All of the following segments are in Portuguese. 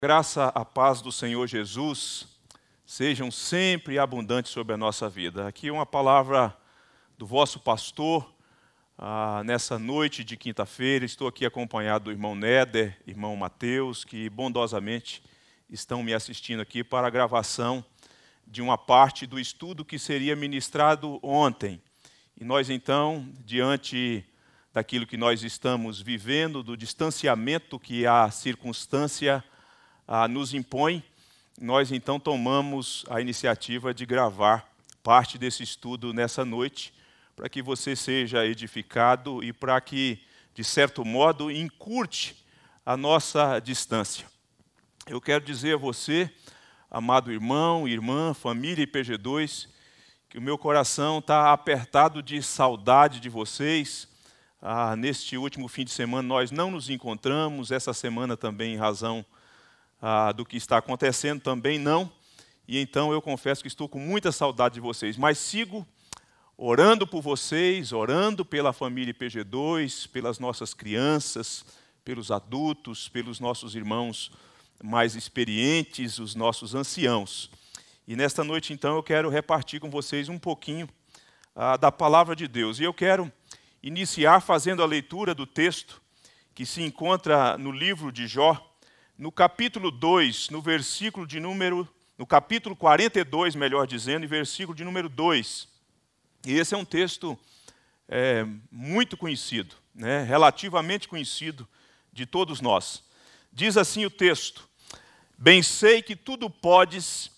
Graça, a paz do Senhor Jesus sejam sempre abundantes sobre a nossa vida. Aqui uma palavra do vosso pastor ah, nessa noite de quinta-feira. Estou aqui acompanhado do irmão Néder, irmão Mateus, que bondosamente estão me assistindo aqui para a gravação de uma parte do estudo que seria ministrado ontem. E nós então, diante daquilo que nós estamos vivendo, do distanciamento que a circunstância ah, nos impõe, nós então tomamos a iniciativa de gravar parte desse estudo nessa noite, para que você seja edificado e para que, de certo modo, encurte a nossa distância. Eu quero dizer a você, amado irmão, irmã, família IPG2, que o meu coração está apertado de saudade de vocês. Ah, neste último fim de semana nós não nos encontramos, essa semana também em razão ah, do que está acontecendo, também não. E então eu confesso que estou com muita saudade de vocês, mas sigo orando por vocês, orando pela família PG2, pelas nossas crianças, pelos adultos, pelos nossos irmãos mais experientes, os nossos anciãos. E nesta noite, então, eu quero repartir com vocês um pouquinho ah, da palavra de Deus. E eu quero iniciar fazendo a leitura do texto que se encontra no livro de Jó, no capítulo 2, no versículo de número. No capítulo 42, melhor dizendo, e versículo de número 2. E esse é um texto é, muito conhecido, né, relativamente conhecido de todos nós. Diz assim o texto: Bem sei que tudo podes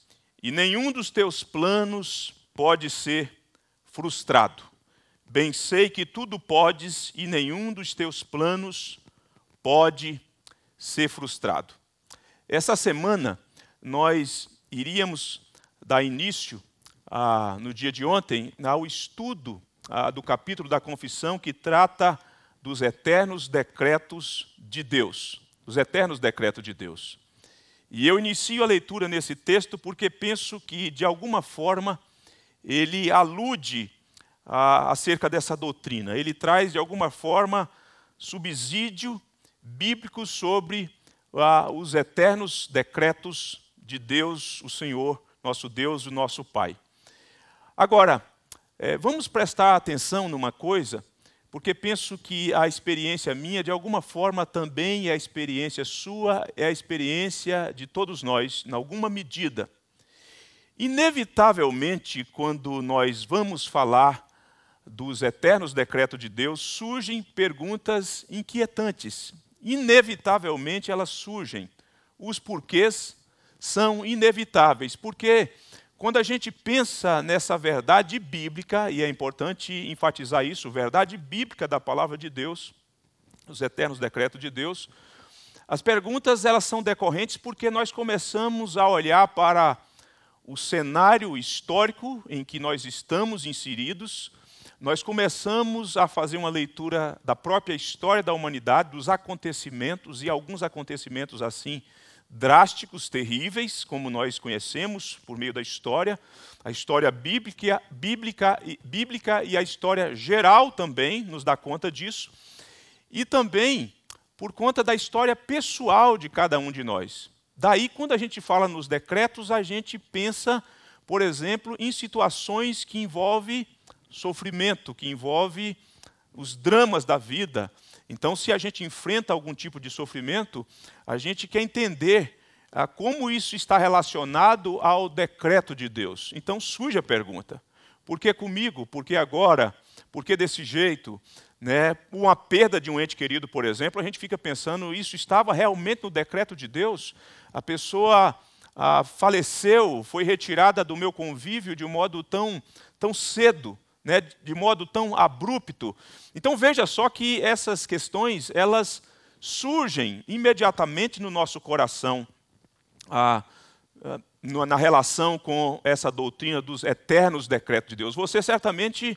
e nenhum dos teus planos pode ser frustrado. Bem sei que tudo podes e nenhum dos teus planos pode ser frustrado. Essa semana nós iríamos dar início, ah, no dia de ontem, ao estudo ah, do capítulo da confissão que trata dos eternos decretos de Deus. Dos eternos decretos de Deus. E eu inicio a leitura nesse texto porque penso que, de alguma forma, ele alude a, ah, acerca dessa doutrina. Ele traz, de alguma forma, subsídio bíblicos sobre ah, os eternos decretos de Deus, o Senhor, nosso Deus e nosso Pai. Agora, eh, vamos prestar atenção numa coisa, porque penso que a experiência minha, de alguma forma, também é a experiência sua, é a experiência de todos nós, em alguma medida. Inevitavelmente, quando nós vamos falar dos eternos decretos de Deus, surgem perguntas inquietantes, inevitavelmente elas surgem. Os porquês são inevitáveis, porque quando a gente pensa nessa verdade bíblica, e é importante enfatizar isso, verdade bíblica da palavra de Deus, os eternos decretos de Deus, as perguntas elas são decorrentes porque nós começamos a olhar para o cenário histórico em que nós estamos inseridos, nós começamos a fazer uma leitura da própria história da humanidade, dos acontecimentos e alguns acontecimentos assim drásticos, terríveis, como nós conhecemos por meio da história, a história bíblica, bíblica, bíblica e a história geral também nos dá conta disso, e também por conta da história pessoal de cada um de nós. Daí, quando a gente fala nos decretos, a gente pensa, por exemplo, em situações que envolvem sofrimento, que envolve os dramas da vida. Então, se a gente enfrenta algum tipo de sofrimento, a gente quer entender ah, como isso está relacionado ao decreto de Deus. Então, surge a pergunta: por que comigo? Por que agora? Por que desse jeito? Né? Uma perda de um ente querido, por exemplo, a gente fica pensando: isso estava realmente no decreto de Deus? A pessoa ah, faleceu, foi retirada do meu convívio de um modo tão, tão cedo né, de modo tão abrupto. Então veja só que essas questões elas surgem imediatamente no nosso coração, na relação com essa doutrina dos eternos decretos de Deus. Você certamente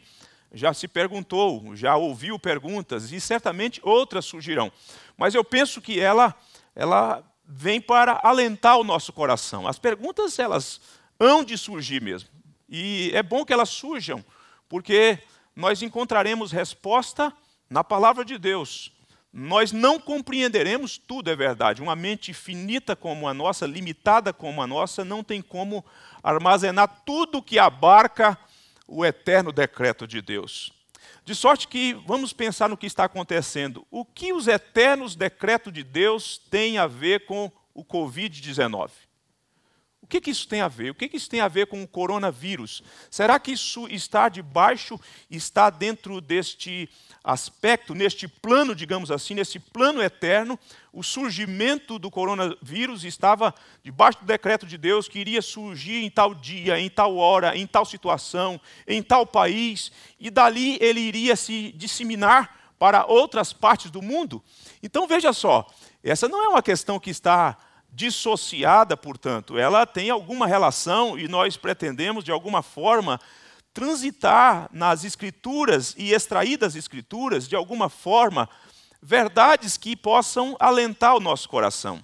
já se perguntou, já ouviu perguntas e certamente outras surgirão. Mas eu penso que ela ela vem para alentar o nosso coração. As perguntas elas hão de surgir mesmo. E é bom que elas surjam porque nós encontraremos resposta na palavra de Deus. Nós não compreenderemos tudo, é verdade. Uma mente finita como a nossa, limitada como a nossa, não tem como armazenar tudo que abarca o eterno decreto de Deus. De sorte que vamos pensar no que está acontecendo. O que os eternos decretos de Deus têm a ver com o Covid-19? O que, que isso tem a ver? O que, que isso tem a ver com o coronavírus? Será que isso está debaixo, está dentro deste aspecto, neste plano, digamos assim, nesse plano eterno? O surgimento do coronavírus estava debaixo do decreto de Deus que iria surgir em tal dia, em tal hora, em tal situação, em tal país, e dali ele iria se disseminar para outras partes do mundo? Então veja só, essa não é uma questão que está dissociada, portanto, ela tem alguma relação e nós pretendemos, de alguma forma, transitar nas Escrituras e extrair das Escrituras, de alguma forma, verdades que possam alentar o nosso coração.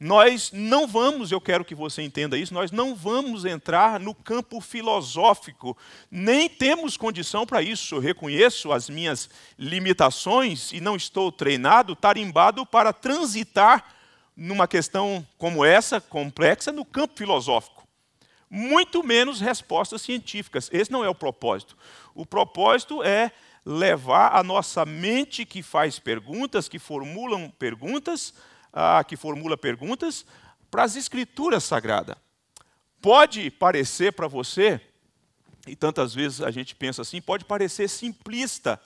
Nós não vamos, eu quero que você entenda isso, nós não vamos entrar no campo filosófico, nem temos condição para isso. Eu reconheço as minhas limitações e não estou treinado, tarimbado para transitar numa questão como essa, complexa, no campo filosófico. Muito menos respostas científicas. Esse não é o propósito. O propósito é levar a nossa mente que faz perguntas, que formulam perguntas, ah, que formula perguntas, para as escrituras sagradas. Pode parecer para você, e tantas vezes a gente pensa assim, pode parecer simplista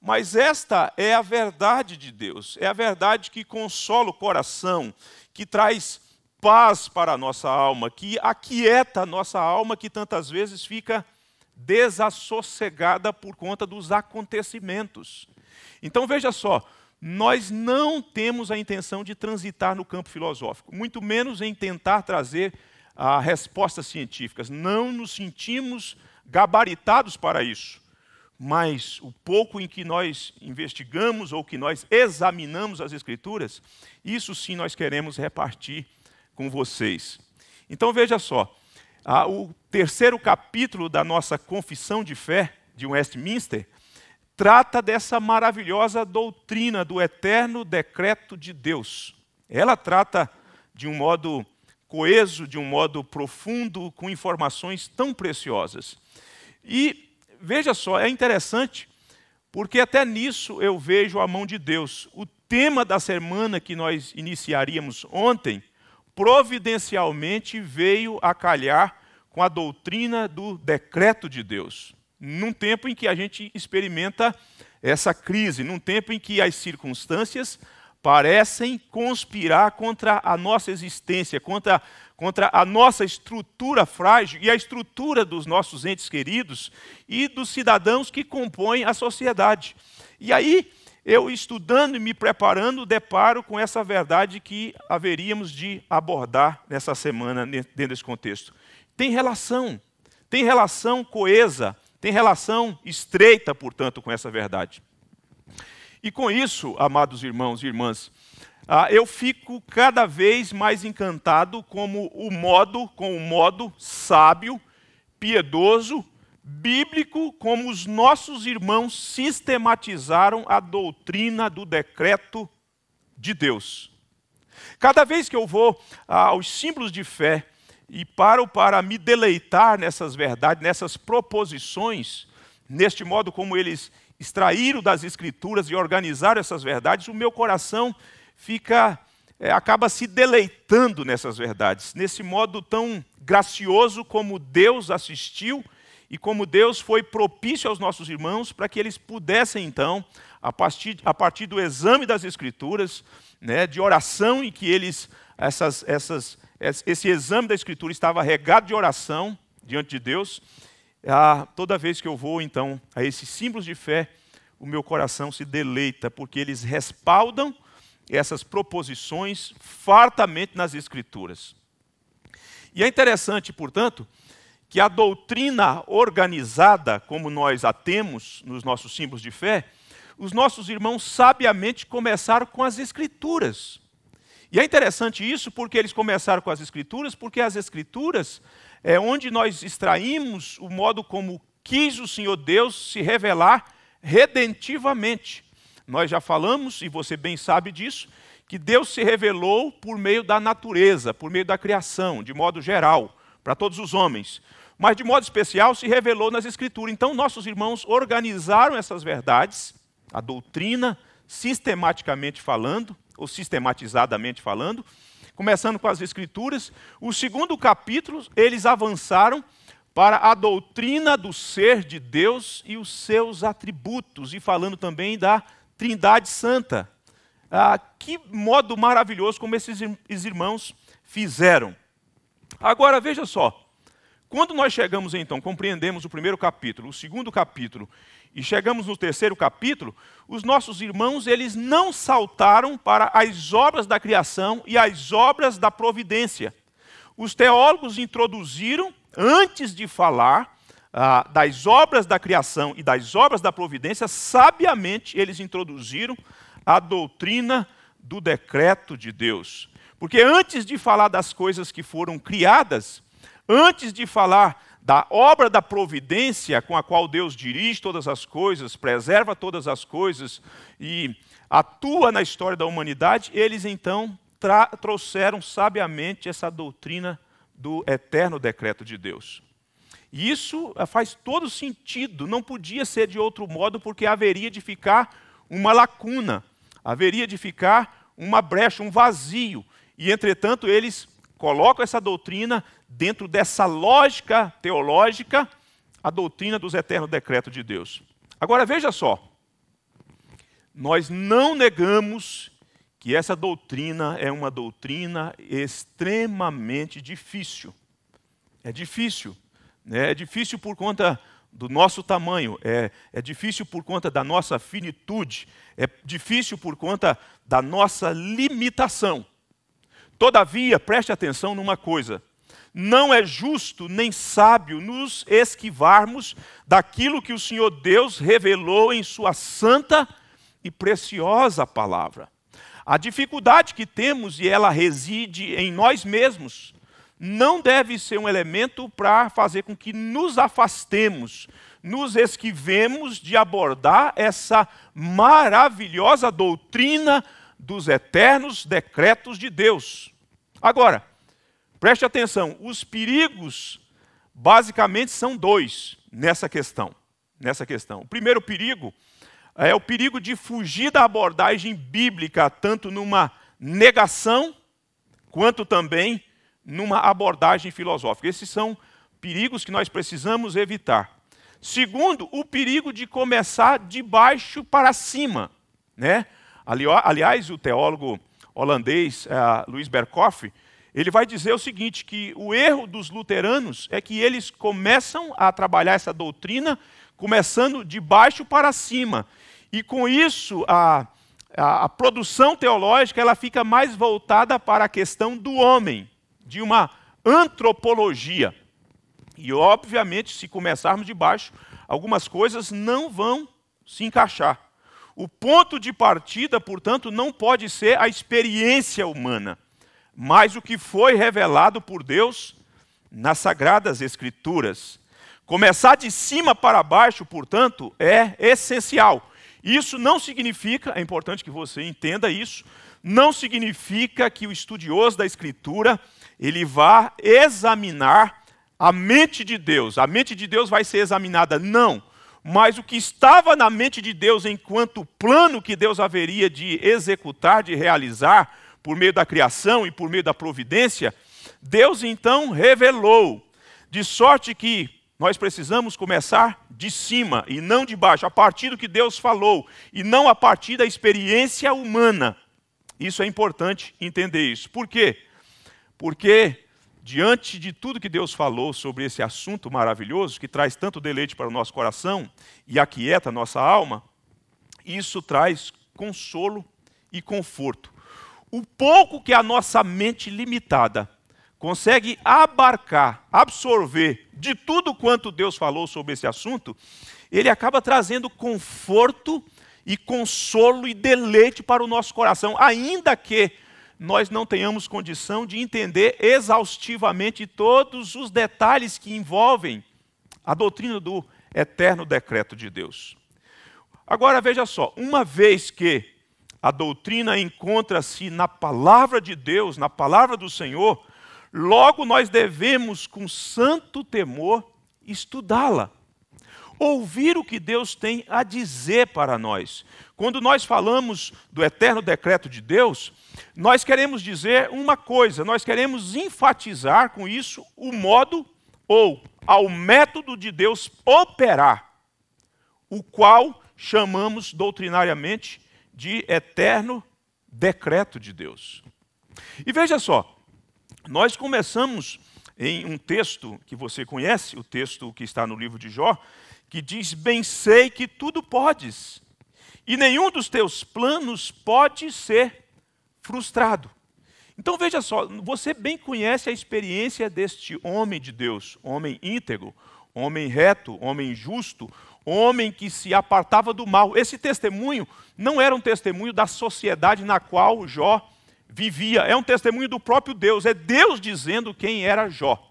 mas esta é a verdade de Deus, é a verdade que consola o coração, que traz paz para a nossa alma, que aquieta a nossa alma que tantas vezes fica desassossegada por conta dos acontecimentos. Então veja só, nós não temos a intenção de transitar no campo filosófico, muito menos em tentar trazer ah, respostas científicas. Não nos sentimos gabaritados para isso mas o pouco em que nós investigamos ou que nós examinamos as Escrituras, isso sim nós queremos repartir com vocês. Então veja só, o terceiro capítulo da nossa Confissão de Fé de Westminster trata dessa maravilhosa doutrina do eterno decreto de Deus. Ela trata de um modo coeso, de um modo profundo, com informações tão preciosas. E veja só, é interessante, porque até nisso eu vejo a mão de Deus. O tema da semana que nós iniciaríamos ontem, providencialmente veio a calhar com a doutrina do decreto de Deus. Num tempo em que a gente experimenta essa crise, num tempo em que as circunstâncias parecem conspirar contra a nossa existência, contra contra a nossa estrutura frágil e a estrutura dos nossos entes queridos e dos cidadãos que compõem a sociedade. E aí, eu estudando e me preparando, deparo com essa verdade que haveríamos de abordar nessa semana, dentro desse contexto. Tem relação, tem relação coesa, tem relação estreita, portanto, com essa verdade. E com isso, amados irmãos e irmãs, ah, eu fico cada vez mais encantado como o modo, com o modo sábio, piedoso, bíblico, como os nossos irmãos sistematizaram a doutrina do decreto de Deus. Cada vez que eu vou ah, aos símbolos de fé e paro para me deleitar nessas verdades, nessas proposições, neste modo como eles extraíram das Escrituras e organizaram essas verdades, o meu coração fica é, acaba se deleitando nessas verdades, nesse modo tão gracioso como Deus assistiu e como Deus foi propício aos nossos irmãos para que eles pudessem, então, a partir, a partir do exame das Escrituras, né, de oração em que eles, essas, essas, esse exame da Escritura estava regado de oração diante de Deus, ah, toda vez que eu vou, então, a esses símbolos de fé, o meu coração se deleita, porque eles respaldam essas proposições fartamente nas Escrituras. E é interessante, portanto, que a doutrina organizada, como nós a temos nos nossos símbolos de fé, os nossos irmãos sabiamente começaram com as Escrituras. E é interessante isso porque eles começaram com as Escrituras, porque as Escrituras é onde nós extraímos o modo como quis o Senhor Deus se revelar redentivamente. Nós já falamos, e você bem sabe disso, que Deus se revelou por meio da natureza, por meio da criação, de modo geral, para todos os homens. Mas, de modo especial, se revelou nas Escrituras. Então, nossos irmãos organizaram essas verdades, a doutrina, sistematicamente falando, ou sistematizadamente falando, começando com as Escrituras. O segundo capítulo, eles avançaram para a doutrina do ser de Deus e os seus atributos, e falando também da Trindade Santa. Ah, que modo maravilhoso como esses irmãos fizeram. Agora veja só, quando nós chegamos então, compreendemos o primeiro capítulo, o segundo capítulo e chegamos no terceiro capítulo, os nossos irmãos, eles não saltaram para as obras da criação e as obras da providência. Os teólogos introduziram, antes de falar, ah, das obras da criação e das obras da providência, sabiamente eles introduziram a doutrina do decreto de Deus. Porque antes de falar das coisas que foram criadas, antes de falar da obra da providência com a qual Deus dirige todas as coisas, preserva todas as coisas e atua na história da humanidade, eles então trouxeram sabiamente essa doutrina do eterno decreto de Deus isso eh, faz todo sentido, não podia ser de outro modo, porque haveria de ficar uma lacuna, haveria de ficar uma brecha, um vazio. E, entretanto, eles colocam essa doutrina dentro dessa lógica teológica, a doutrina dos eternos decretos de Deus. Agora veja só, nós não negamos que essa doutrina é uma doutrina extremamente difícil. É difícil. Né? É difícil por conta do nosso tamanho, é, é difícil por conta da nossa finitude, é difícil por conta da nossa limitação. Todavia, preste atenção numa coisa: não é justo nem sábio nos esquivarmos daquilo que o Senhor Deus revelou em Sua santa e preciosa palavra. A dificuldade que temos, e ela reside em nós mesmos, não deve ser um elemento para fazer com que nos afastemos, nos esquivemos de abordar essa maravilhosa doutrina dos eternos decretos de Deus. Agora, preste atenção: os perigos basicamente são dois nessa questão. Nessa questão. O primeiro perigo é o perigo de fugir da abordagem bíblica, tanto numa negação quanto também numa abordagem filosófica. Esses são perigos que nós precisamos evitar. Segundo, o perigo de começar de baixo para cima. Né? Aliás, o teólogo holandês uh, eh, Luiz Berkoff, ele vai dizer o seguinte, que o erro dos luteranos é que eles começam a trabalhar essa doutrina começando de baixo para cima. E com isso, a, a, a produção teológica ela fica mais voltada para a questão do homem, de uma antropologia. E, obviamente, se começarmos de baixo, algumas coisas não vão se encaixar. O ponto de partida, portanto, não pode ser a experiência humana, mas o que foi revelado por Deus nas Sagradas Escrituras. Começar de cima para baixo, portanto, é essencial. Isso não significa, é importante que você entenda isso, não significa que o estudioso da Escritura ele vai examinar a mente de Deus. A mente de Deus vai ser examinada, não. Mas o que estava na mente de Deus enquanto plano que Deus haveria de executar, de realizar, por meio da criação e por meio da providência, Deus então revelou. De sorte que nós precisamos começar de cima e não de baixo, a partir do que Deus falou e não a partir da experiência humana. Isso é importante entender isso. Por quê? Porque, diante de tudo que Deus falou sobre esse assunto maravilhoso, que traz tanto deleite para o nosso coração e aquieta a nossa alma, isso traz consolo e conforto. O pouco que a nossa mente limitada consegue abarcar, absorver de tudo quanto Deus falou sobre esse assunto, ele acaba trazendo conforto e consolo e deleite para o nosso coração, ainda que nós não tenhamos condição de entender exaustivamente todos os detalhes que envolvem a doutrina do eterno decreto de Deus. Agora veja só, uma vez que a doutrina encontra-se na palavra de Deus, na palavra do Senhor, logo nós devemos, com santo temor, estudá-la ouvir o que Deus tem a dizer para nós. Quando nós falamos do eterno decreto de Deus, nós queremos dizer uma coisa, nós queremos enfatizar com isso o modo ou ao método de Deus operar, o qual chamamos doutrinariamente de eterno decreto de Deus. E veja só, nós começamos em um texto que você conhece, o texto que está no livro de Jó, que diz: Bem sei que tudo podes, e nenhum dos teus planos pode ser frustrado. Então veja só, você bem conhece a experiência deste homem de Deus, homem íntegro, homem reto, homem justo, homem que se apartava do mal. Esse testemunho não era um testemunho da sociedade na qual Jó vivia, é um testemunho do próprio Deus, é Deus dizendo quem era Jó.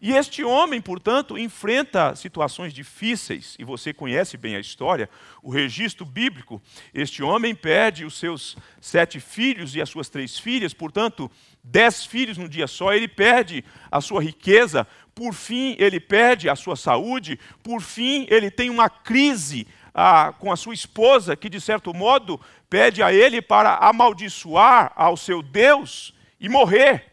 E este homem, portanto, enfrenta situações difíceis, e você conhece bem a história, o registro bíblico. Este homem perde os seus sete filhos e as suas três filhas, portanto, dez filhos num dia só, ele perde a sua riqueza, por fim, ele perde a sua saúde, por fim, ele tem uma crise ah, com a sua esposa, que de certo modo pede a ele para amaldiçoar ao seu Deus e morrer.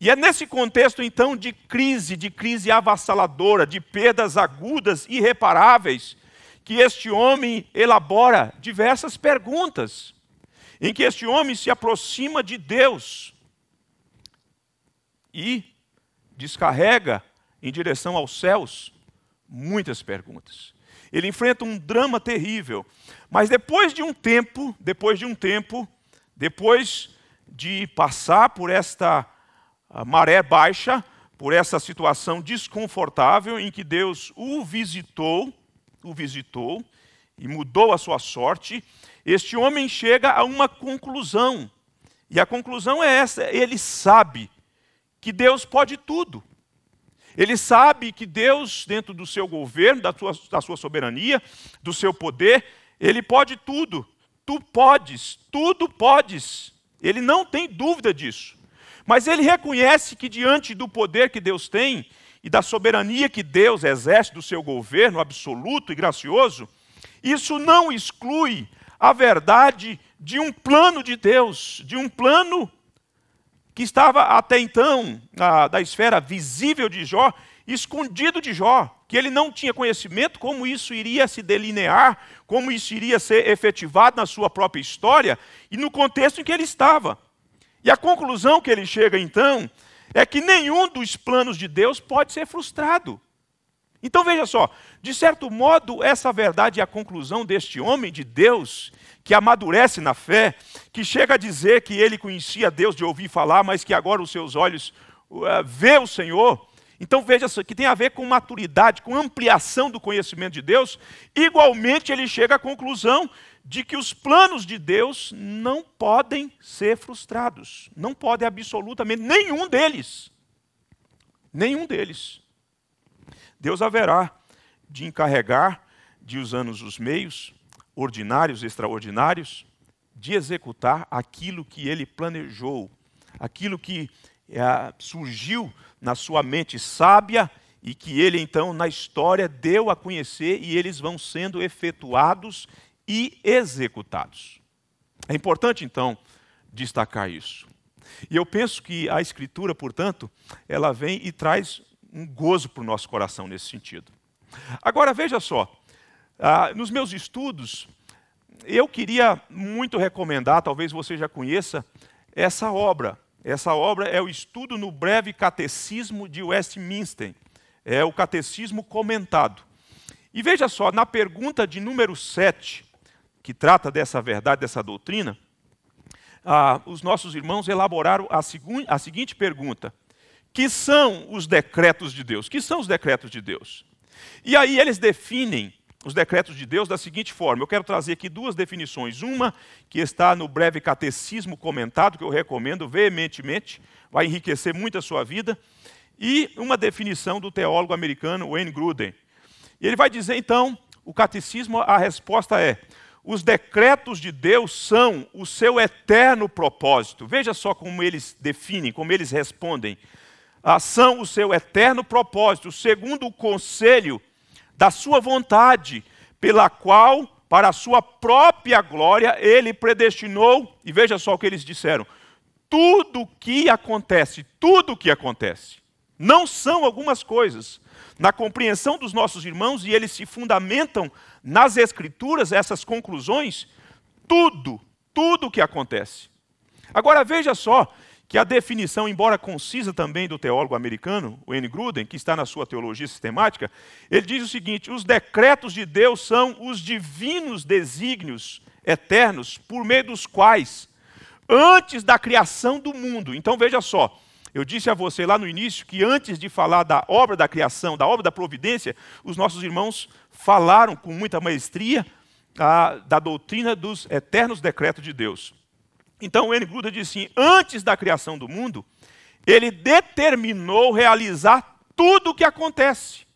E é nesse contexto, então, de crise, de crise avassaladora, de perdas agudas, irreparáveis, que este homem elabora diversas perguntas, em que este homem se aproxima de Deus e descarrega em direção aos céus muitas perguntas. Ele enfrenta um drama terrível, mas depois de um tempo, depois de um tempo, depois de passar por esta a maré baixa, por essa situação desconfortável em que Deus o visitou, o visitou e mudou a sua sorte, este homem chega a uma conclusão. E a conclusão é essa: ele sabe que Deus pode tudo. Ele sabe que Deus, dentro do seu governo, da sua, da sua soberania, do seu poder, ele pode tudo. Tu podes, tudo podes. Ele não tem dúvida disso. Mas ele reconhece que diante do poder que Deus tem e da soberania que Deus exerce do seu governo absoluto e gracioso, isso não exclui a verdade de um plano de Deus, de um plano que estava até então da esfera visível de Jó, escondido de Jó, que ele não tinha conhecimento como isso iria se delinear, como isso iria ser efetivado na sua própria história e no contexto em que ele estava. E a conclusão que ele chega então é que nenhum dos planos de Deus pode ser frustrado. Então veja só, de certo modo, essa verdade é a conclusão deste homem de Deus que amadurece na fé, que chega a dizer que ele conhecia Deus de ouvir falar, mas que agora os seus olhos uh, vê o Senhor. Então veja só, que tem a ver com maturidade, com ampliação do conhecimento de Deus. Igualmente ele chega à conclusão de que os planos de Deus não podem ser frustrados. Não pode absolutamente nenhum deles. Nenhum deles. Deus haverá de encarregar de usando os meios ordinários, extraordinários, de executar aquilo que ele planejou, aquilo que é, surgiu na sua mente sábia e que ele então na história deu a conhecer e eles vão sendo efetuados e executados. É importante, então, destacar isso. E eu penso que a Escritura, portanto, ela vem e traz um gozo para o nosso coração nesse sentido. Agora, veja só, ah, nos meus estudos, eu queria muito recomendar, talvez você já conheça, essa obra. Essa obra é o estudo no breve catecismo de Westminster. É o catecismo comentado. E veja só, na pergunta de número 7, que trata dessa verdade, dessa doutrina, ah, os nossos irmãos elaboraram a, a seguinte pergunta: que são os decretos de Deus? Que são os decretos de Deus? E aí eles definem os decretos de Deus da seguinte forma. Eu quero trazer aqui duas definições. Uma que está no breve catecismo comentado, que eu recomendo veementemente, vai enriquecer muito a sua vida, e uma definição do teólogo americano Wayne Gruden. E ele vai dizer então, o catecismo, a resposta é: os decretos de Deus são o seu eterno propósito. Veja só como eles definem, como eles respondem. Ah, são o seu eterno propósito, segundo o conselho da sua vontade, pela qual, para a sua própria glória, ele predestinou. E veja só o que eles disseram: tudo o que acontece, tudo o que acontece não são algumas coisas. Na compreensão dos nossos irmãos, e eles se fundamentam nas Escrituras, essas conclusões, tudo, tudo o que acontece. Agora veja só que a definição, embora concisa também do teólogo americano, o N. Gruden, que está na sua Teologia Sistemática, ele diz o seguinte: os decretos de Deus são os divinos desígnios eternos por meio dos quais, antes da criação do mundo, então veja só, eu disse a você lá no início que antes de falar da obra da criação, da obra da providência, os nossos irmãos falaram com muita maestria a, da doutrina dos eternos decretos de Deus. Então, o N. Gruda disse assim: antes da criação do mundo, ele determinou realizar tudo o que acontece.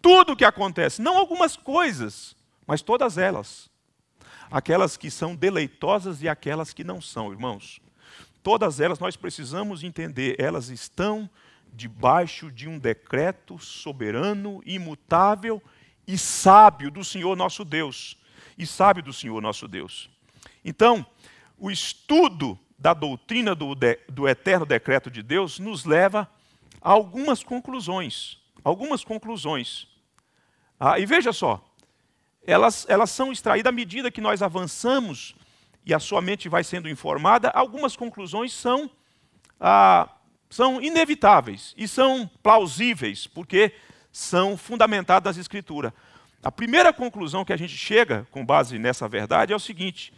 Tudo o que acontece. Não algumas coisas, mas todas elas. Aquelas que são deleitosas e aquelas que não são, irmãos. Todas elas nós precisamos entender, elas estão debaixo de um decreto soberano, imutável e sábio do Senhor nosso Deus. E sábio do Senhor nosso Deus. Então, o estudo da doutrina do, de, do eterno decreto de Deus nos leva a algumas conclusões. Algumas conclusões. Ah, e veja só, elas, elas são extraídas à medida que nós avançamos e a sua mente vai sendo informada, algumas conclusões são, ah, são inevitáveis e são plausíveis, porque são fundamentadas na Escritura. A primeira conclusão que a gente chega com base nessa verdade é o seguinte: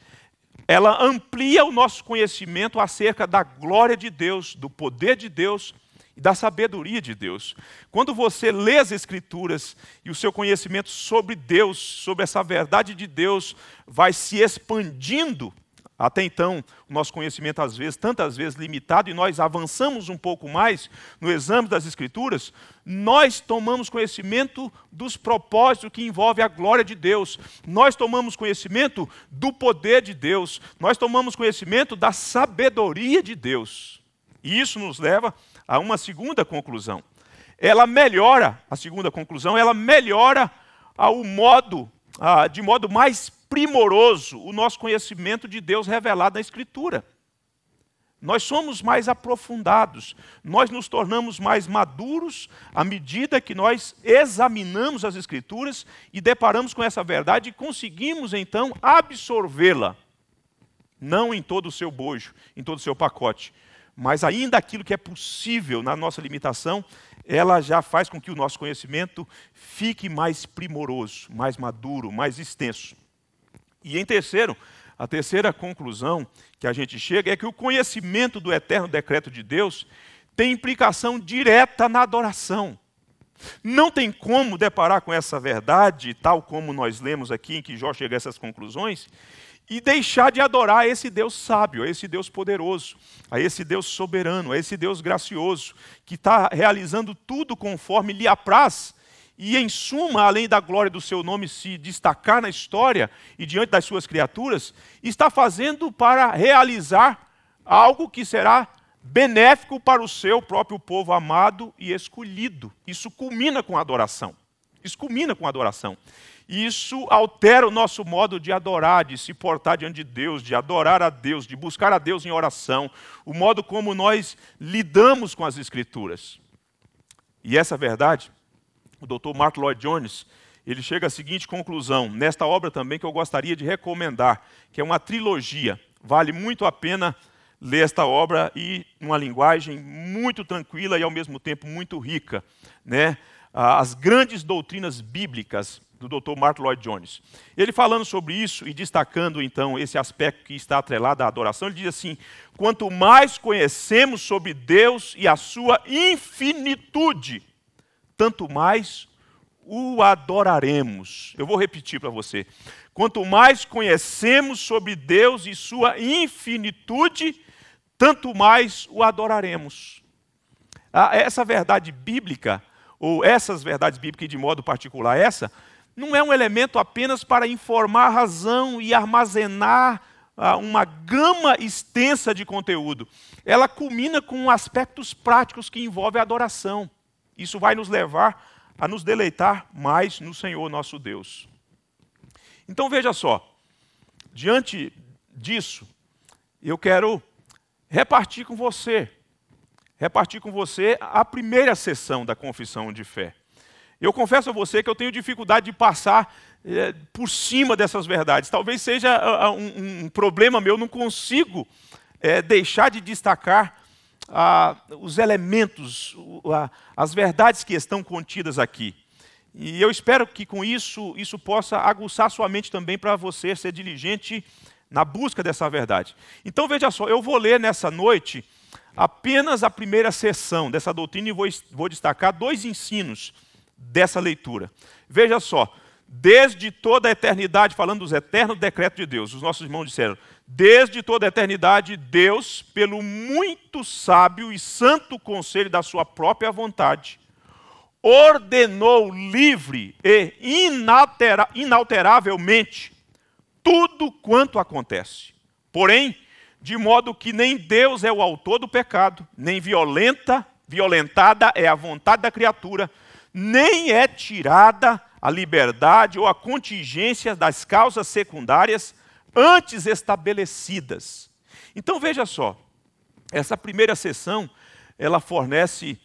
ela amplia o nosso conhecimento acerca da glória de Deus, do poder de Deus e da sabedoria de Deus. Quando você lê as Escrituras e o seu conhecimento sobre Deus, sobre essa verdade de Deus, vai se expandindo. Até então, o nosso conhecimento, às vezes, tantas vezes limitado, e nós avançamos um pouco mais no exame das Escrituras, nós tomamos conhecimento dos propósitos que envolvem a glória de Deus, nós tomamos conhecimento do poder de Deus, nós tomamos conhecimento da sabedoria de Deus. E isso nos leva a uma segunda conclusão. Ela melhora, a segunda conclusão, ela melhora ao modo, de modo mais primoroso, o nosso conhecimento de Deus revelado na Escritura. Nós somos mais aprofundados, nós nos tornamos mais maduros à medida que nós examinamos as Escrituras e deparamos com essa verdade e conseguimos então absorvê-la. Não em todo o seu bojo, em todo o seu pacote, mas ainda aquilo que é possível na nossa limitação, ela já faz com que o nosso conhecimento fique mais primoroso, mais maduro, mais extenso. E em terceiro, a terceira conclusão que a gente chega é que o conhecimento do eterno decreto de Deus tem implicação direta na adoração. Não tem como deparar com essa verdade, tal como nós lemos aqui, em que Jó chega a essas conclusões, e deixar de adorar a esse Deus sábio, a esse Deus poderoso, a esse Deus soberano, a esse Deus gracioso, que está realizando tudo conforme lhe apraz, e em suma, além da glória do seu nome se destacar na história e diante das suas criaturas, está fazendo para realizar algo que será benéfico para o seu próprio povo amado e escolhido. Isso culmina com a adoração. Isso culmina com a adoração. Isso altera o nosso modo de adorar, de se portar diante de Deus, de adorar a Deus, de buscar a Deus em oração, o modo como nós lidamos com as Escrituras. E essa é verdade, o Dr. Mark Lloyd Jones, ele chega à seguinte conclusão, nesta obra também que eu gostaria de recomendar, que é uma trilogia. Vale muito a pena ler esta obra e uma linguagem muito tranquila e ao mesmo tempo muito rica, né? Ah, as grandes doutrinas bíblicas do Dr. Martin Lloyd Jones. Ele falando sobre isso e destacando então esse aspecto que está atrelado à adoração, ele diz assim: quanto mais conhecemos sobre Deus e a sua infinitude, tanto mais o adoraremos. Eu vou repetir para você. Quanto mais conhecemos sobre Deus e sua infinitude, tanto mais o adoraremos. Ah, essa verdade bíblica, ou essas verdades bíblicas, e de modo particular essa, não é um elemento apenas para informar a razão e armazenar ah, uma gama extensa de conteúdo. Ela culmina com aspectos práticos que envolvem a adoração. Isso vai nos levar a nos deleitar mais no Senhor nosso Deus. Então veja só, diante disso, eu quero repartir com você, repartir com você a primeira sessão da confissão de fé. Eu confesso a você que eu tenho dificuldade de passar é, por cima dessas verdades. Talvez seja ah, ah, um, um, problema meu, não consigo é, deixar de destacar ah, os elementos, as verdades que estão contidas aqui. E eu espero que com isso, isso possa aguçar sua mente também para você ser diligente na busca dessa verdade. Então veja só, eu vou ler nessa noite apenas a primeira sessão dessa doutrina e vou, vou destacar dois ensinos dessa leitura. Veja só, desde toda a eternidade, falando dos eternos decretos de Deus, os nossos irmãos disseram, desde toda a eternidade, Deus, pelo muito sábio e santo conselho da sua própria vontade, ordenou livre e inaltera inalteravelmente tudo quanto acontece. Porém, de modo que nem Deus é o autor do pecado, nem violenta, violentada é a vontade da criatura, nem é tirada a liberdade ou a contingência das causas secundárias antes estabelecidas. Então veja só, essa primeira sessão ela fornece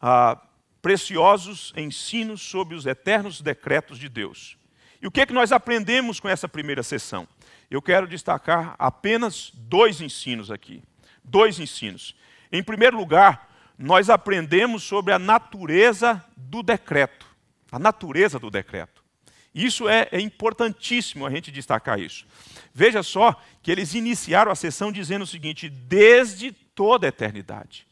ah, preciosos ensinos sobre os eternos decretos de Deus. E o que é que nós aprendemos com essa primeira sessão? Eu quero destacar apenas dois ensinos aqui. Dois ensinos. Em primeiro lugar, nós aprendemos sobre a natureza do decreto. A natureza do decreto. Isso é, é importantíssimo a gente destacar isso. Veja só que eles iniciaram a sessão dizendo o seguinte: desde toda a eternidade.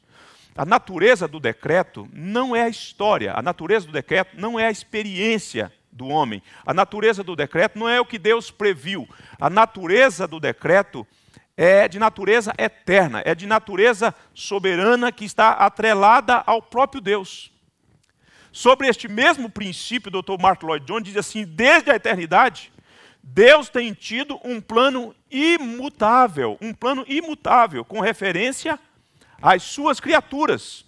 A natureza do decreto não é a história, a natureza do decreto não é a experiência do homem, a natureza do decreto não é o que Deus previu, a natureza do decreto é de natureza eterna, é de natureza soberana que está atrelada ao próprio Deus. Sobre este mesmo princípio, o Dr. Mark Lloyd Jones diz assim: desde a eternidade, Deus tem tido um plano imutável, um plano imutável com referência às suas criaturas.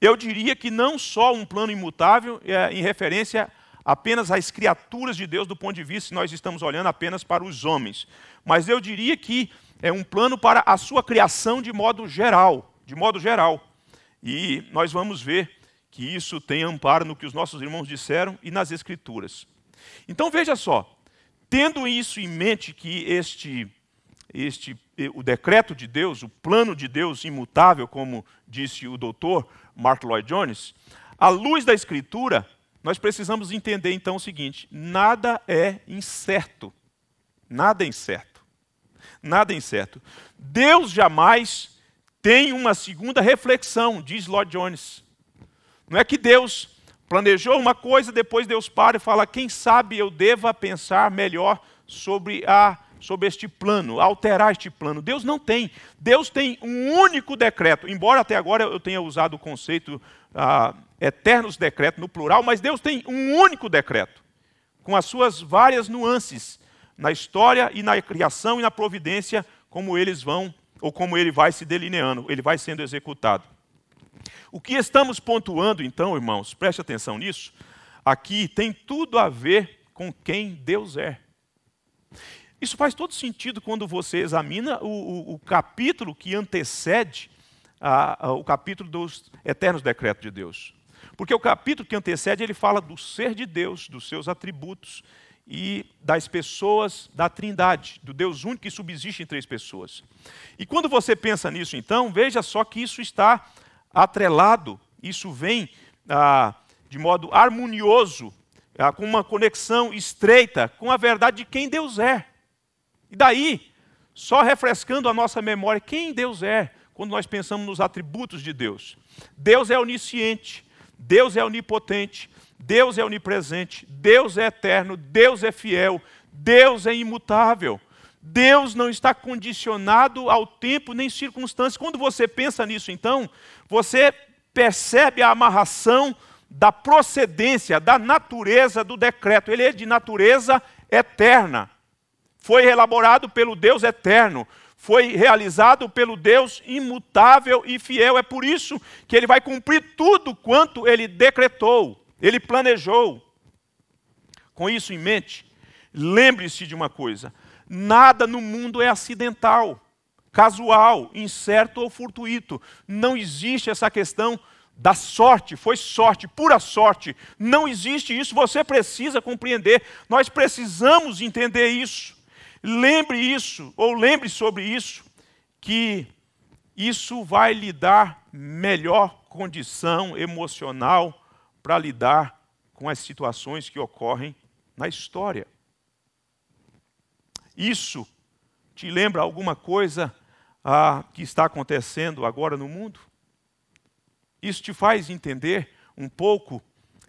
Eu diria que não só um plano imutável é, em referência a apenas as criaturas de Deus do ponto de vista se nós estamos olhando apenas para os homens. Mas eu diria que é um plano para a sua criação de modo geral, de modo geral. E nós vamos ver que isso tem amparo no que os nossos irmãos disseram e nas escrituras. Então veja só, tendo isso em mente que este este eh, o decreto de Deus, o plano de Deus imutável, como disse o doutor Mark Lloyd Jones, à luz da escritura, nós precisamos entender então o seguinte: nada é incerto. Nada é incerto. Nada é incerto. Deus jamais tem uma segunda reflexão, diz Lord Jones. Não é que Deus planejou uma coisa, depois Deus para e fala: quem sabe eu deva pensar melhor sobre a sobre este plano, alterar este plano. Deus não tem. Deus tem um único decreto. Embora até agora eu tenha usado o conceito ah, eternos decretos no plural, mas Deus tem um único decreto, com as suas várias nuances na história e na criação e na providência, como eles vão ou como ele vai se delineando, ele vai sendo executado. O que estamos pontuando então, irmãos, preste atenção nisso, aqui tem tudo a ver com quem Deus é. Isso faz todo sentido quando você examina o, o, o capítulo que antecede a, a, o capítulo dos eternos decretos de Deus. Porque o capítulo que antecede, ele fala do ser de Deus, dos seus atributos e das pessoas da Trindade, do Deus único que subsiste em três pessoas. E quando você pensa nisso, então, veja só que isso está atrelado, isso vem ah, de modo harmonioso, ah, com uma conexão estreita com a verdade de quem Deus é. E daí, só refrescando a nossa memória, quem Deus é, quando nós pensamos nos atributos de Deus. Deus é onisciente, Deus é onipotente, Deus é onipresente, Deus é eterno, Deus é fiel, Deus é imutável. Deus não está condicionado ao tempo nem circunstâncias. Quando você pensa nisso, então, você percebe a amarração da procedência, da natureza do decreto. Ele é de natureza eterna. Foi elaborado pelo Deus eterno foi realizado pelo Deus imutável e fiel. É por isso que ele vai cumprir tudo quanto ele decretou, ele planejou. Com isso em mente, lembre-se de uma coisa: nada no mundo é acidental, casual, incerto ou fortuito. Não existe essa questão da sorte, foi sorte, pura sorte. Não existe isso, você precisa compreender. Nós precisamos entender isso. Lembre isso, ou lembre sobre isso, que isso vai lhe dar melhor condição emocional para lidar com as situações que ocorrem na história. Isso te lembra alguma coisa ah, que está acontecendo agora no mundo? Isso te faz entender um pouco?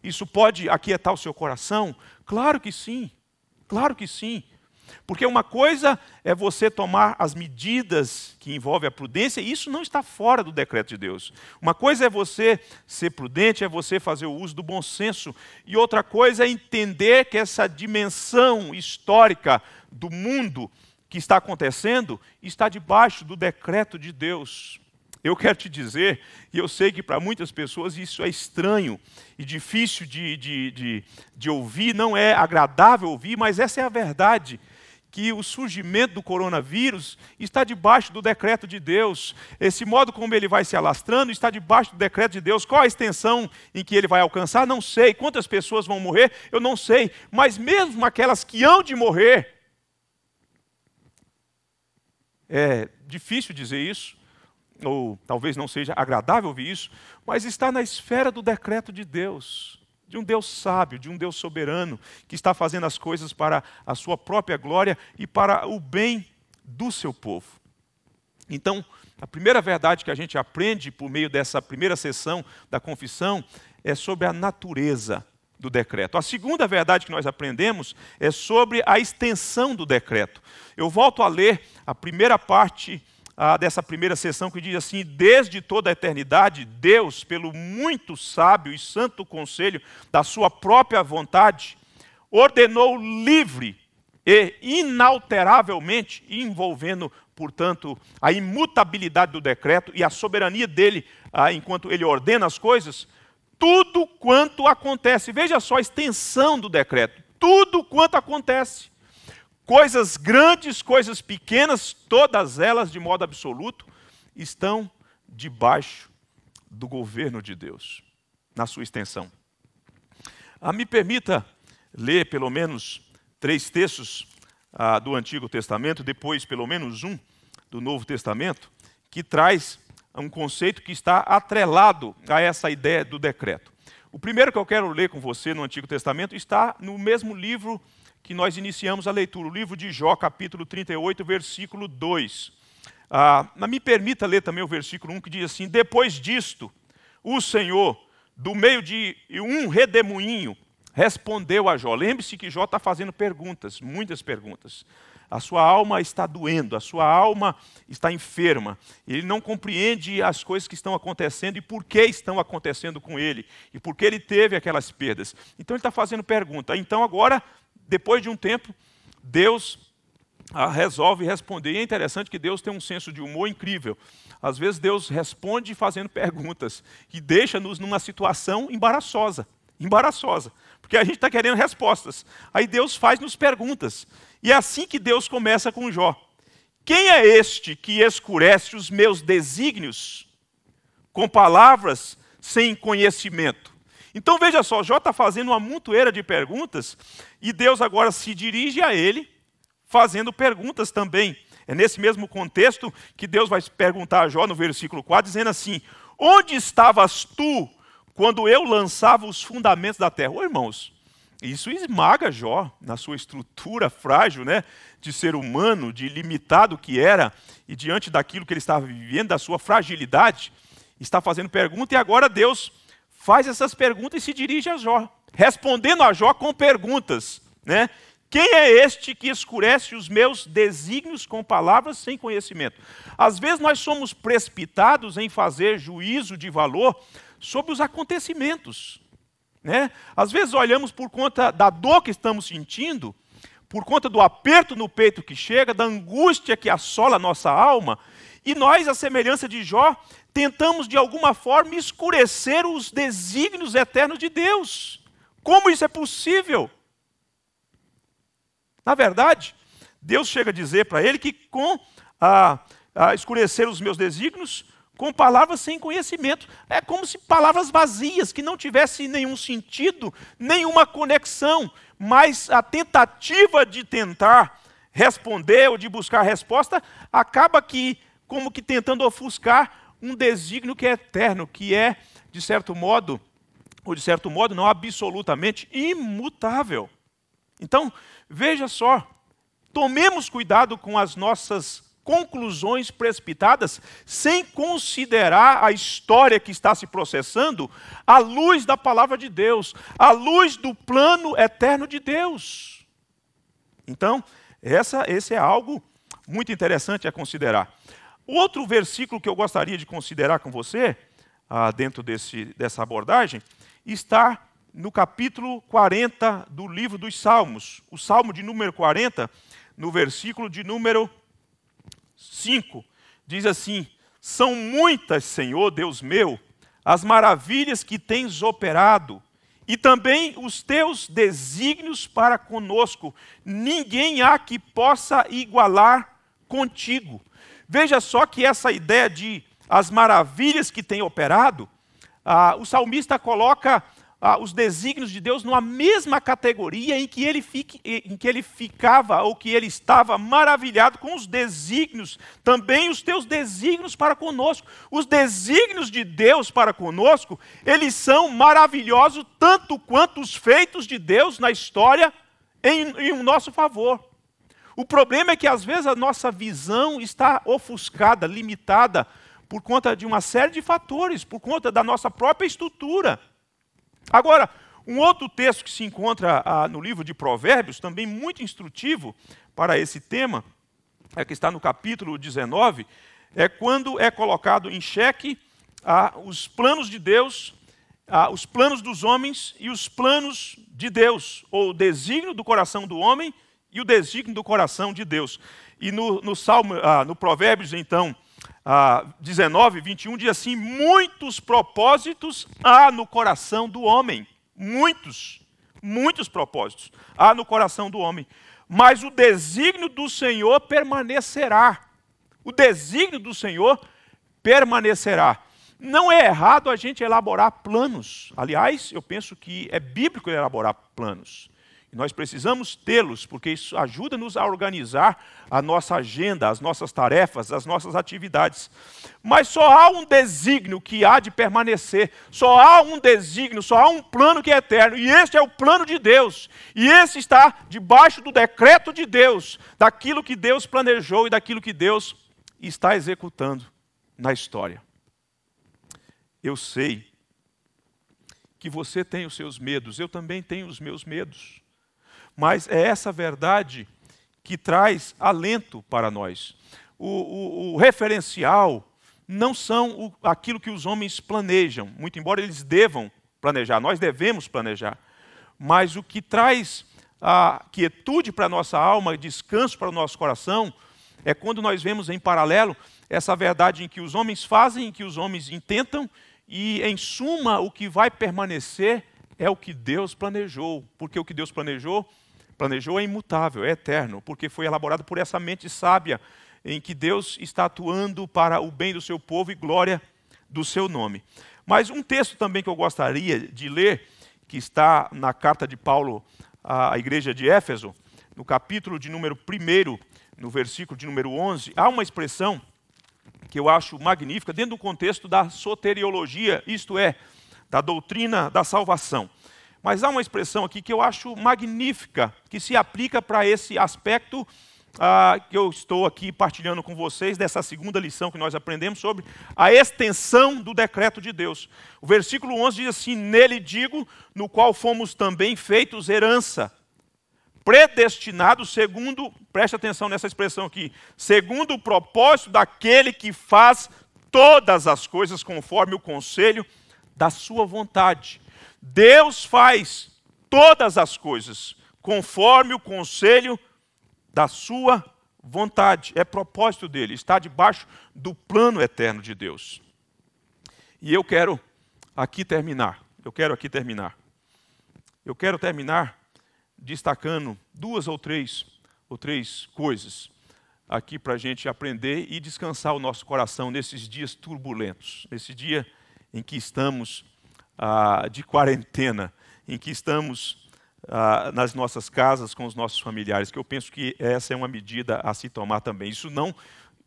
Isso pode aquietar o seu coração? Claro que sim, claro que sim. Porque uma coisa é você tomar as medidas que envolvem a prudência, e isso não está fora do decreto de Deus. Uma coisa é você ser prudente, é você fazer o uso do bom senso, e outra coisa é entender que essa dimensão histórica do mundo que está acontecendo está debaixo do decreto de Deus. Eu quero te dizer, e eu sei que para muitas pessoas isso é estranho e difícil de, de, de, de ouvir, não é agradável ouvir, mas essa é a verdade que o surgimento do coronavírus está debaixo do decreto de Deus. Esse modo como ele vai se alastrando está debaixo do decreto de Deus. Qual a extensão em que ele vai alcançar? Não sei. Quantas pessoas vão morrer? Eu não sei. Mas mesmo aquelas que hão de morrer, é difícil dizer isso, ou talvez não seja agradável ouvir isso, mas está na esfera do decreto de Deus de um Deus sábio, de um Deus soberano, que está fazendo as coisas para a sua própria glória e para o bem do seu povo. Então, a primeira verdade que a gente aprende por meio dessa primeira sessão da confissão é sobre a natureza do decreto. A segunda verdade que nós aprendemos é sobre a extensão do decreto. Eu volto a ler a primeira parte ah, dessa primeira sessão que diz assim: Desde toda a eternidade, Deus, pelo muito sábio e santo conselho da sua própria vontade, ordenou livre e inalteravelmente, envolvendo, portanto, a imutabilidade do decreto e a soberania dele, ah, enquanto ele ordena as coisas, tudo quanto acontece. Veja só a extensão do decreto: tudo quanto acontece. Coisas grandes, coisas pequenas, todas elas, de modo absoluto, estão debaixo do governo de Deus, na sua extensão. Ah, me permita ler pelo menos três textos ah, do Antigo Testamento, depois pelo menos um do Novo Testamento, que traz um conceito que está atrelado a essa ideia do decreto. O primeiro que eu quero ler com você no Antigo Testamento está no mesmo livro que nós iniciamos a leitura, o livro de Jó, capítulo 38, versículo 2. Ah, mas me permita ler também o versículo 1 que diz assim: Depois disto, o Senhor, do meio de um redemoinho, respondeu a Jó. Lembre-se que Jó está fazendo perguntas, muitas perguntas. A sua alma está doendo, a sua alma está enferma. Ele não compreende as coisas que estão acontecendo e por que estão acontecendo com ele, e por que ele teve aquelas perdas. Então ele está fazendo pergunta. Então agora depois de um tempo, Deus ah, resolve responder. E é interessante que Deus tem um senso de humor incrível. Às vezes Deus responde fazendo perguntas e deixa-nos numa situação embaraçosa. Embaraçosa, porque a gente está querendo respostas. Aí Deus faz-nos perguntas. E é assim que Deus começa com Jó. Quem é este que escurece os meus desígnios com palavras sem conhecimento? Então veja só, Jó está fazendo uma montoeira de perguntas e Deus agora se dirige a ele, fazendo perguntas também. É nesse mesmo contexto que Deus vai perguntar a Jó, no versículo 4, dizendo assim: Onde estavas tu quando eu lançava os fundamentos da terra? Ô irmãos, isso esmaga Jó na sua estrutura frágil, né, de ser humano, de limitado que era, e diante daquilo que ele estava vivendo, da sua fragilidade, está fazendo pergunta e agora Deus faz essas perguntas e se dirige a Jó respondendo a Jó com perguntas, né? Quem é este que escurece os meus desígnios com palavras sem conhecimento? Às vezes nós somos precipitados em fazer juízo de valor sobre os acontecimentos. Né? Às vezes olhamos por conta da dor que estamos sentindo, por conta do aperto no peito que chega, da angústia que assola a nossa alma, e nós, à semelhança de Jó, tentamos de alguma forma escurecer os desígnios eternos de Deus. Como isso é possível? Na verdade, Deus chega a dizer para ele que com a, a escurecer os meus desígnios, com palavras sem conhecimento. É como se palavras vazias, que não tivessem nenhum sentido, nenhuma conexão, mas a tentativa de tentar responder ou de buscar resposta acaba que, como que tentando ofuscar um desígnio que é eterno, que é, de certo modo, ou de certo modo, não absolutamente imutável. Então, veja só, tomemos cuidado com as nossas conclusões precipitadas sem considerar a história que está se processando à luz da palavra de Deus, à luz do plano eterno de Deus. Então, essa, esse é algo muito interessante a considerar. Outro versículo que eu gostaria de considerar com você, ah, dentro desse, dessa abordagem, está no capítulo 40 do livro dos Salmos, o Salmo de número 40, no versículo de número 5, diz assim: São muitas, Senhor Deus meu, as maravilhas que tens operado, e também os teus desígnios para conosco. Ninguém há que possa igualar contigo. Veja só que essa ideia de as maravilhas que tem operado ah, o salmista coloca ah, os desígnios de Deus numa mesma categoria em que, ele fique, em que ele ficava ou que ele estava maravilhado com os desígnios, também os teus desígnios para conosco. Os desígnios de Deus para conosco, eles são maravilhosos tanto quanto os feitos de Deus na história em, em nosso favor. O problema é que às vezes a nossa visão está ofuscada, limitada, por conta de uma série de fatores, por conta da nossa própria estrutura. Agora, um outro texto que se encontra ah, no livro de Provérbios, também muito instrutivo para esse tema, é que está no capítulo 19, é quando é colocado em xeque ah, os planos de Deus, ah, os planos dos homens e os planos de Deus, ou o desígnio do coração do homem e o desígnio do coração de Deus. E no, no, Salmo, ah, no Provérbios, então, ah, 19, 21 diz assim: Muitos propósitos há no coração do homem. Muitos, muitos propósitos há no coração do homem. Mas o desígnio do Senhor permanecerá. O desígnio do Senhor permanecerá. Não é errado a gente elaborar planos. Aliás, eu penso que é bíblico elaborar planos nós precisamos tê-los, porque isso ajuda-nos a organizar a nossa agenda, as nossas tarefas, as nossas atividades. Mas só há um desígnio que há de permanecer, só há um desígnio, só há um plano que é eterno, e este é o plano de Deus, e esse está debaixo do decreto de Deus, daquilo que Deus planejou e daquilo que Deus está executando na história. Eu sei que você tem os seus medos, eu também tenho os meus medos mas é essa verdade que traz alento para nós. O, o, o referencial não são o, aquilo que os homens planejam, muito embora eles devam planejar, nós devemos planejar, mas o que traz a quietude para a nossa alma, descanso para o nosso coração, é quando nós vemos em paralelo essa verdade em que os homens fazem, em que os homens intentam, e em suma o que vai permanecer é o que Deus planejou, porque o que Deus planejou planejou é imutável, é eterno, porque foi elaborado por essa mente sábia em que Deus está atuando para o bem do seu povo e glória do seu nome. Mas um texto também que eu gostaria de ler, que está na carta de Paulo à igreja de Éfeso, no capítulo de número 1, no versículo de número 11, há uma expressão que eu acho magnífica dentro do contexto da soteriologia, isto é, da doutrina da salvação. Mas há uma expressão aqui que eu acho magnífica, que se aplica para esse aspecto ah, que eu estou aqui partilhando com vocês, dessa segunda lição que nós aprendemos sobre a extensão do decreto de Deus. O versículo 11 diz assim: Nele digo, no qual fomos também feitos herança, predestinados segundo, preste atenção nessa expressão aqui, segundo o propósito daquele que faz todas as coisas conforme o conselho da sua vontade Deus faz todas as coisas conforme o conselho da sua vontade, é propósito dele, está debaixo do plano eterno de Deus. E eu quero aqui terminar. Eu quero aqui terminar. Eu quero terminar destacando duas ou três ou três coisas aqui para a gente aprender e descansar o nosso coração nesses dias turbulentos, nesse dia em que estamos ah, de quarentena em que estamos ah, nas nossas casas com os nossos familiares, que eu penso que essa é uma medida a se tomar também. Isso não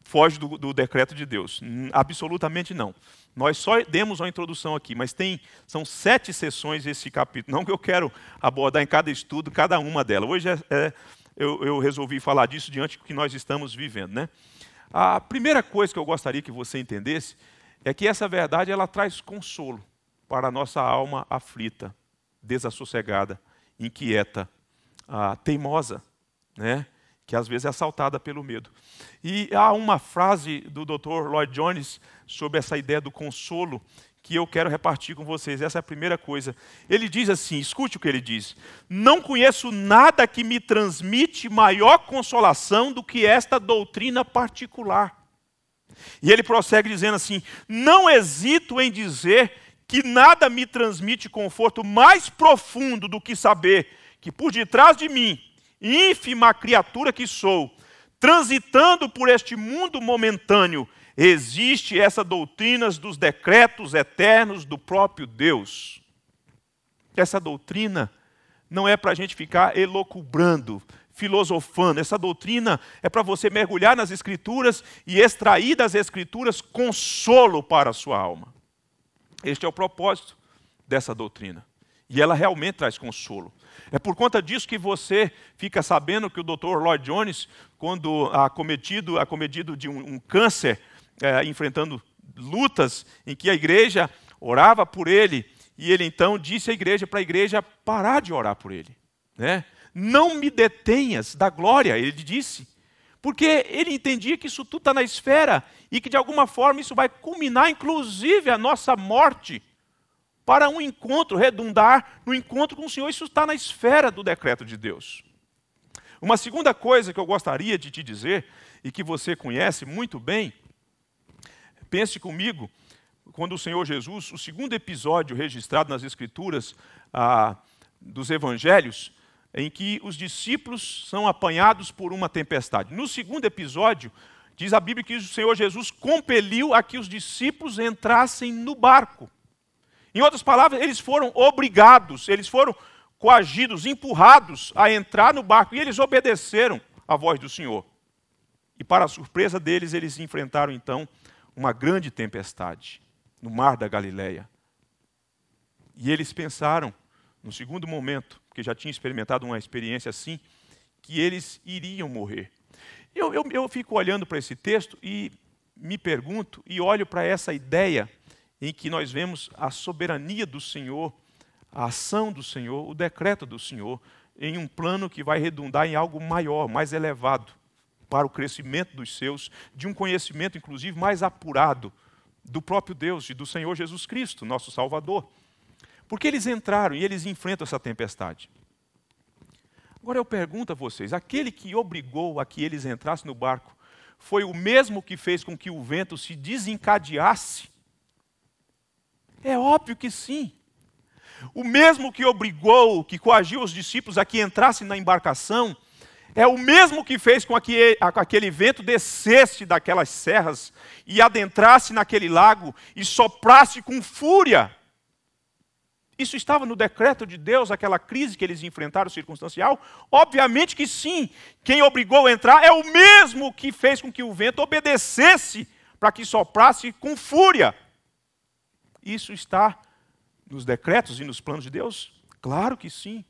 foge do, do decreto de Deus, hum, absolutamente não. Nós só demos uma introdução aqui, mas tem são sete sessões esse capítulo. Não que eu quero abordar em cada estudo cada uma delas. Hoje é, é, eu, eu, resolvi falar disso diante do que nós estamos vivendo, né? A primeira coisa que eu gostaria que você entendesse é que essa verdade ela traz consolo para a nossa alma aflita, desassossegada, inquieta, ah, teimosa, né? que às vezes é assaltada pelo medo. E há uma frase do Dr. Lloyd Jones sobre essa ideia do consolo que eu quero repartir com vocês. Essa é a primeira coisa. Ele diz assim: escute o que ele diz. Não conheço nada que me transmite maior consolação do que esta doutrina particular. E ele prossegue dizendo assim: não hesito em dizer que nada me transmite conforto mais profundo do que saber que por detrás de mim, ínfima criatura que sou, transitando por este mundo momentâneo, existe essa doutrina dos decretos eternos do próprio Deus. Essa doutrina não é para a gente ficar elocubrando, filosofando. Essa doutrina é para você mergulhar nas Escrituras e extrair das Escrituras consolo para a sua alma. Este é o propósito dessa doutrina. E ela realmente traz consolo. É por conta disso que você fica sabendo que o Dr. Lloyd Jones, quando acometido, acometido de um, um câncer, é, enfrentando lutas em que a igreja orava por ele, e ele então disse à igreja para a igreja parar de orar por ele, né? Não me detenhas da glória, ele disse. Porque ele entendia que isso tudo está na esfera e que de alguma forma isso vai culminar, inclusive, a nossa morte para um encontro, redundar no encontro com o Senhor. Isso está na esfera do decreto de Deus. Uma segunda coisa que eu gostaria de te dizer e que você conhece muito bem, pense comigo, quando o Senhor Jesus, o segundo episódio registrado nas Escrituras ah, dos Evangelhos, em que os discípulos são apanhados por uma tempestade. No segundo episódio, diz a Bíblia que o Senhor Jesus compeliu a que os discípulos entrassem no barco. Em outras palavras, eles foram obrigados, eles foram coagidos, empurrados a entrar no barco e eles obedeceram à voz do Senhor. E para a surpresa deles, eles enfrentaram então uma grande tempestade no mar da Galileia. E eles pensaram, no segundo momento, porque já tinha experimentado uma experiência assim, que eles iriam morrer. Eu, eu, eu fico olhando para esse texto e me pergunto, e olho para essa ideia em que nós vemos a soberania do Senhor, a ação do Senhor, o decreto do Senhor, em um plano que vai redundar em algo maior, mais elevado, para o crescimento dos seus, de um conhecimento, inclusive, mais apurado do próprio Deus e do Senhor Jesus Cristo, nosso Salvador. Porque eles entraram e eles enfrentam essa tempestade. Agora eu pergunto a vocês: aquele que obrigou a que eles entrassem no barco foi o mesmo que fez com que o vento se desencadeasse? É óbvio que sim. O mesmo que obrigou, que coagiu os discípulos a que entrassem na embarcação, é o mesmo que fez com que aquele vento descesse daquelas serras e adentrasse naquele lago e soprasse com fúria. Isso estava no decreto de Deus, aquela crise que eles enfrentaram circunstancial? Obviamente que sim. Quem obrigou a entrar é o mesmo que fez com que o vento obedecesse para que soprasse com fúria. Isso está nos decretos e nos planos de Deus? Claro que sim.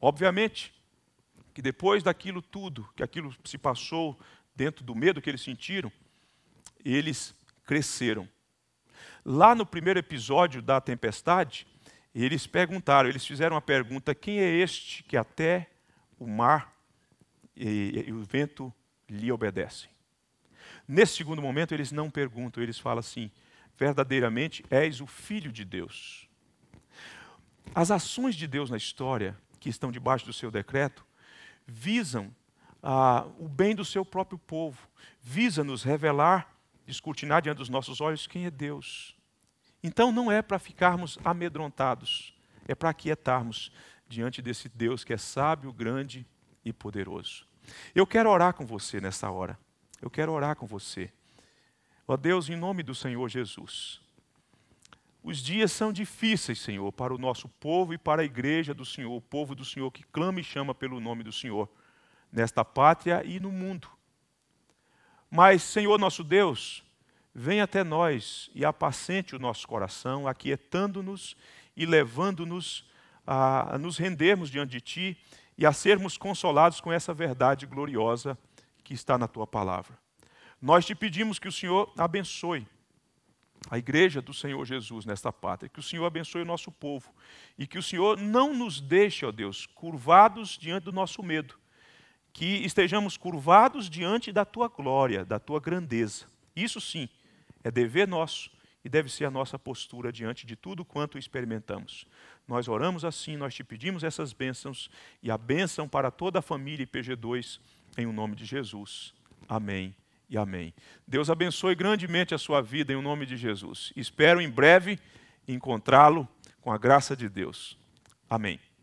Obviamente que depois daquilo tudo, que aquilo se passou dentro do medo que eles sentiram, eles cresceram Lá no primeiro episódio da tempestade, eles perguntaram, eles fizeram uma pergunta: quem é este que até o mar e, e o vento lhe obedecem? Nesse segundo momento, eles não perguntam, eles falam assim: verdadeiramente és o Filho de Deus. As ações de Deus na história, que estão debaixo do seu decreto, visam ah, o bem do seu próprio povo, visa nos revelar escrutinar diante dos nossos olhos quem é Deus. Então não é para ficarmos amedrontados, é para aquietarmos diante desse Deus que é sábio, grande e poderoso. Eu quero orar com você nessa hora. Eu quero orar com você. Ó Deus, em nome do Senhor Jesus. Os dias são difíceis, Senhor, para o nosso povo e para a igreja do Senhor, o povo do Senhor que clama e chama pelo nome do Senhor, nesta pátria e no mundo. Mas, Senhor nosso Deus, vem até nós e apacente o nosso coração, aquietando-nos e levando-nos a nos rendermos diante de Ti e a sermos consolados com essa verdade gloriosa que está na Tua palavra. Nós te pedimos que o Senhor abençoe a igreja do Senhor Jesus nesta pátria, que o Senhor abençoe o nosso povo e que o Senhor não nos deixe, ó Deus, curvados diante do nosso medo, que estejamos curvados diante da tua glória, da tua grandeza. Isso sim é dever nosso e deve ser a nossa postura diante de tudo quanto experimentamos. Nós oramos assim, nós te pedimos essas bênçãos e a bênção para toda a família IPG2, em o nome de Jesus. Amém e amém. Deus abençoe grandemente a sua vida em o nome de Jesus. Espero em breve encontrá-lo com a graça de Deus. Amém.